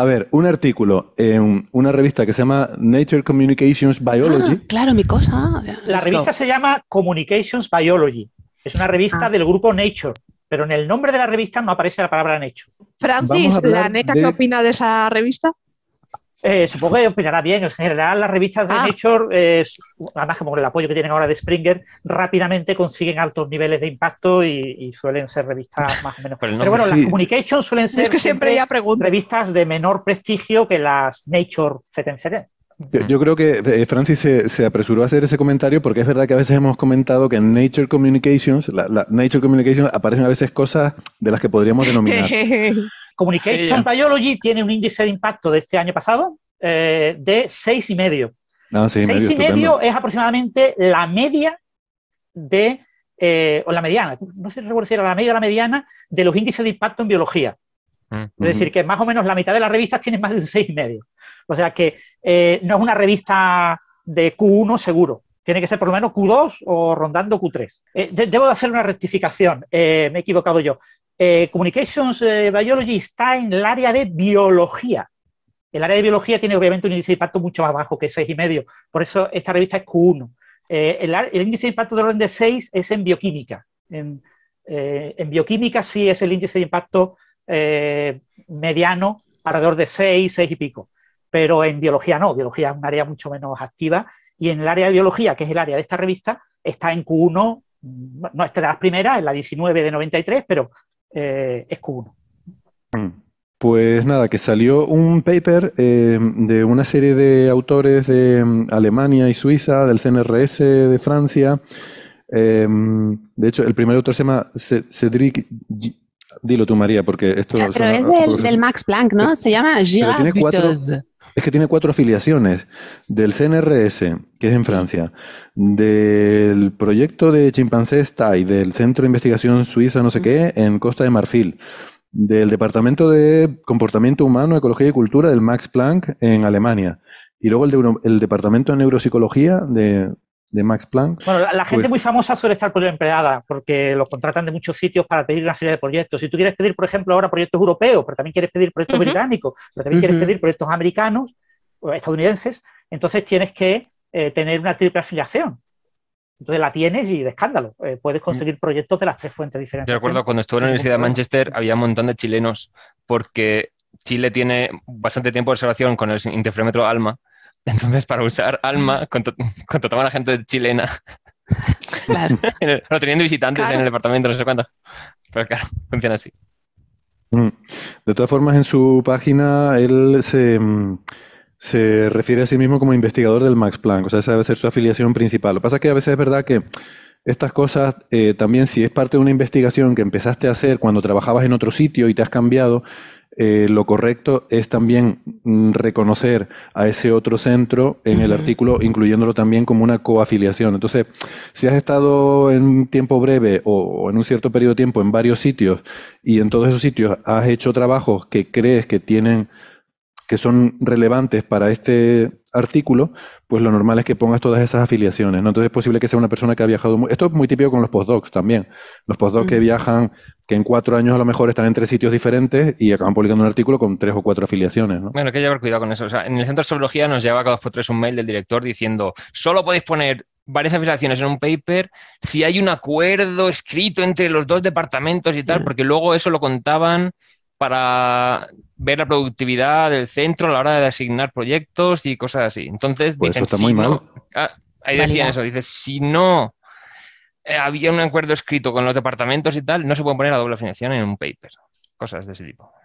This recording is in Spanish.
A ver, un artículo en una revista que se llama Nature Communications Biology. Ah, claro, mi cosa. la revista se llama Communications Biology. Es una revista ah. del grupo Nature, pero en el nombre de la revista no aparece la palabra Nature. Francis, ¿la neta qué opina de esa revista? Eh, supongo que opinará bien. En general, las revistas de ah. Nature, eh, además con el apoyo que tienen ahora de Springer, rápidamente consiguen altos niveles de impacto y, suelen ser revistas más o menos. Pero, bueno, las Communications suelen ser revistas de menor prestigio que las Nature 77. Yo, creo que eh, Francis se, apresuró a hacer ese comentario porque es verdad que a veces hemos comentado que en Nature Communications, la, Nature Communications aparecen a veces cosas de las que podríamos denominar. Communication Biology tiene un índice de impacto de este año pasado eh, de seis y medio. Ah, seis, y medio, es aproximadamente la media de, eh, o la mediana, no sé si la media o la mediana de los índices de impacto en biología. Mm, es decir, que más o menos la mitad de las revistas tiene más de seis y medio. O sea que eh, no es una revista de Q1 seguro. Tiene que ser por lo menos Q2 o rondando Q3. debo de hacer una rectificación. me he equivocado yo. Communications Biology está en el área de biología el área de biología tiene obviamente un índice de impacto mucho más bajo que medio, por eso esta revista es Q1. Eh, el, índice de impacto de orden de 6 es en bioquímica. Eh, en, bioquímica sí es el índice de impacto eh, mediano alrededor de 6, 6 y pico, pero en biología no, biología es un área mucho menos activa y en el área de biología, que es el área de esta revista, está en Q1, no es de las primeras, en la 19 de 93, pero es Q1. Pues nada, que salió un paper eh, de una serie de autores de mm, Alemania y Suiza, del CNRS de Francia. Em, de hecho, el primer autor se llama Cédric... Dilo tú, María, porque esto. Ah, pero es del, Max Planck, ¿no? Se llama Girard Es que tiene cuatro afiliaciones: del CNRS, que es en Francia, del proyecto de chimpancés TAI, del Centro de Investigación Suiza, no sé qué, en Costa de Marfil del Departamento de Comportamiento Humano, Ecología y Cultura del Max Planck en Alemania. Y luego el, el Departamento de Neuropsicología de, Max Planck. Bueno, la, gente pues muy famosa suele estar por empleada porque los contratan de muchos sitios para pedir una serie de proyectos. Si tú quieres pedir, por ejemplo, ahora proyectos europeos, pero también quieres pedir proyectos británicos, pero también quieres pedir proyectos americanos, o estadounidenses, entonces tienes que eh, tener una triple afiliación. Entonces la tienes y de escándalo. Eh, puedes mm. conseguir proyectos de las tres fuentes diferentes. Yo recuerdo cuando estuve en la Universidad de Manchester había un montón de chilenos porque Chile tiene bastante tiempo de observación con el interferómetro ALMA. Entonces, para usar ALMA, contrataban a gente chilena. Claro. no, teniendo visitantes en el departamento, no sé cuánto. Pero claro, funciona así. Mm. De todas formas, en su página él se mm, se refiere a sí mismo como investigador del Max Planck, o sea, esa debe ser su afiliación principal. Lo que pasa es que a veces es verdad que estas cosas eh, también, si es parte de una investigación que empezaste a hacer cuando trabajabas en otro sitio y te has cambiado, eh, lo correcto es también mm, reconocer a ese otro centro en el artículo, incluyéndolo también como una coafiliación. Entonces, si has estado en un tiempo breve o, o, en un cierto periodo de tiempo en varios sitios y en todos esos sitios has hecho trabajos que crees que tienen que son relevantes para este artículo, pues lo normal es que pongas todas esas afiliaciones, ¿no? Entonces es posible que sea una persona que ha viajado... Esto es muy típico con los postdocs también. Los postdocs que viajan, que en cuatro años a lo mejor están en tres sitios diferentes y acaban publicando un artículo con tres o cuatro afiliaciones, ¿no? Bueno, hay que llevar cuidado con eso. en el Centro de sociología nos lleva cada dos tres un mail del director diciendo solo podéis poner varias afiliaciones en un paper, si hay un acuerdo escrito entre los dos departamentos y tal, mm. porque luego eso lo contaban para ver la productividad del centro a la hora de asignar proyectos y cosas así. Entonces, pues ah, ahí decían eso, dices, si no eh, había un acuerdo escrito con los departamentos y tal, no se puede poner la doble financiación en un paper, cosas de ese tipo.